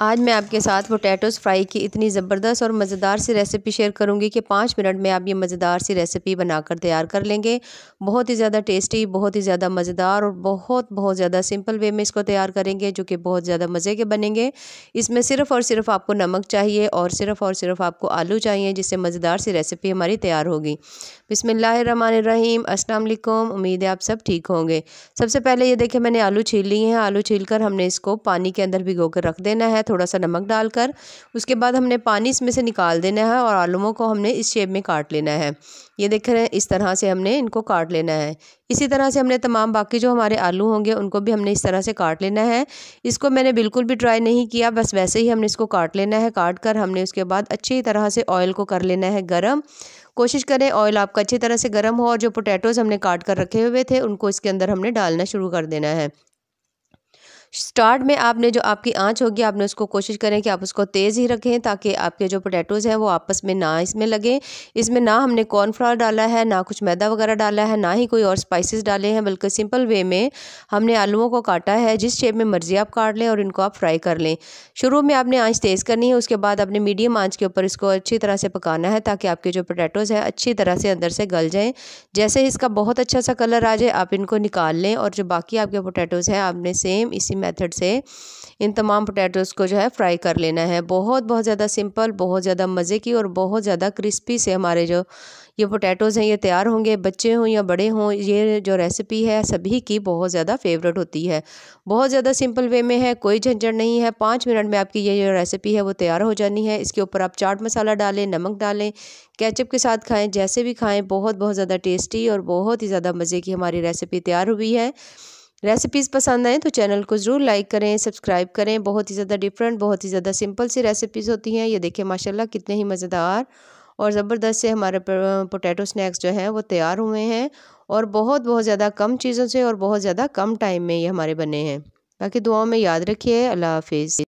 आज मैं आपके साथ पोटैटोज़ फ्राई की इतनी ज़बरदस्त और मज़ेदार सी रेसिपी शेयर करूंगी कि पाँच मिनट में आप ये मज़ेदार सी रेसिपी बनाकर तैयार कर लेंगे बहुत ही ज़्यादा टेस्टी बहुत ही ज़्यादा मज़ेदार और बहुत बहुत ज़्यादा सिंपल वे में इसको तैयार करेंगे जो कि बहुत ज़्यादा मज़े के बनेंगे इसमें सिर्फ़ और सिर्फ आपको नमक चाहिए और सिर्फ़ और सिर्फ आपको आलू चाहिए जिससे मज़ेदार सी रेसिपी हमारी तैयार होगी बिसमीम असलकुम उम्मीद है आप सब ठीक होंगे सबसे पहले ये देखें मैंने आलू छील लिए हैं आलू छील कर हमने इसको पानी के अंदर भिगो कर रख देना है थोड़ा सा नमक डालकर उसके बाद हमने पानी इसमें से निकाल देना है और आलूओं को हमने इस शेप में काट लेना है ये देख रहे हैं इस तरह से हमने इनको काट लेना है इसी तरह से हमने तमाम बाकी जो हमारे आलू होंगे उनको भी हमने इस तरह से काट लेना है इसको मैंने बिल्कुल भी ट्राई नहीं किया बस वैसे ही हमने इसको काट लेना है काट कर हमने उसके बाद अच्छी तरह से ऑयल को कर लेना है गर्म कोशिश करें ऑयल आपका अच्छी तरह से गर्म हो और जो पोटैटोज़ हमने काट कर रखे हुए थे उनको इसके अंदर हमने डालना शुरू कर देना है स्टार्ट में आपने जो आपकी आंच होगी आपने उसको कोशिश करें कि आप उसको तेज़ ही रखें ताकि आपके जो पोटैटोज़ हैं वो आपस में ना इसमें लगें इसमें ना हमने कॉर्नफ्लावर डाला है ना कुछ मैदा वगैरह डाला है ना ही कोई और स्पाइसेस डाले हैं बल्कि सिंपल वे में हमने आलूओं को काटा है जिस शेप में मर्ज़ी आप काट लें और इनको आप फ्राई कर लें शुरू में आपने आँच तेज़ करनी है उसके बाद आपने मीडियम आँच के ऊपर इसको अच्छी तरह से पकाना है ताकि आपके जो पोटैटोज़ हैं अच्छी तरह से अंदर से गल जाएँ जैसे इसका बहुत अच्छा सा कलर आ जाए आप इनको निकाल लें और जो बाकी आपके पोटैटोज़ हैं आपने सेम इसी मेथड से इन तमाम पोटैटोज़ को जो है फ्राई कर लेना है बहुत बहुत ज़्यादा सिंपल बहुत ज़्यादा मज़े की और बहुत ज़्यादा क्रिस्पी से हमारे जो ये पोटैटोज़ हैं ये तैयार होंगे बच्चे हों या बड़े हों ये जो रेसिपी है सभी की बहुत ज़्यादा फेवरेट होती है बहुत ज़्यादा सिंपल वे में है कोई झंझट नहीं है पाँच मिनट में आपकी ये जो रेसिपी है वो तैयार हो जानी है इसके ऊपर आप चाट मसाला डालें नमक डालें कैचअप के साथ खाएं जैसे भी खाएं बहुत बहुत ज़्यादा टेस्टी और बहुत ही ज़्यादा मज़े की हमारी रेसिपी तैयार हुई है रेसिपीज़ पसंद आएँ तो चैनल को ज़रूर लाइक करें सब्सक्राइब करें बहुत ही ज़्यादा डिफरेंट बहुत ही ज़्यादा सिंपल सी रेसिपीज़ होती हैं ये देखें माशाल्लाह कितने ही मज़ेदार और ज़बरदस्त से हमारे पोटैटो स्नैक्स जो हैं वो तैयार हुए हैं और बहुत बहुत ज़्यादा कम चीज़ों से और बहुत ज़्यादा कम टाइम में ये हमारे बने हैं बाकी दुआओं में याद रखिए अल्लाह हाफिज़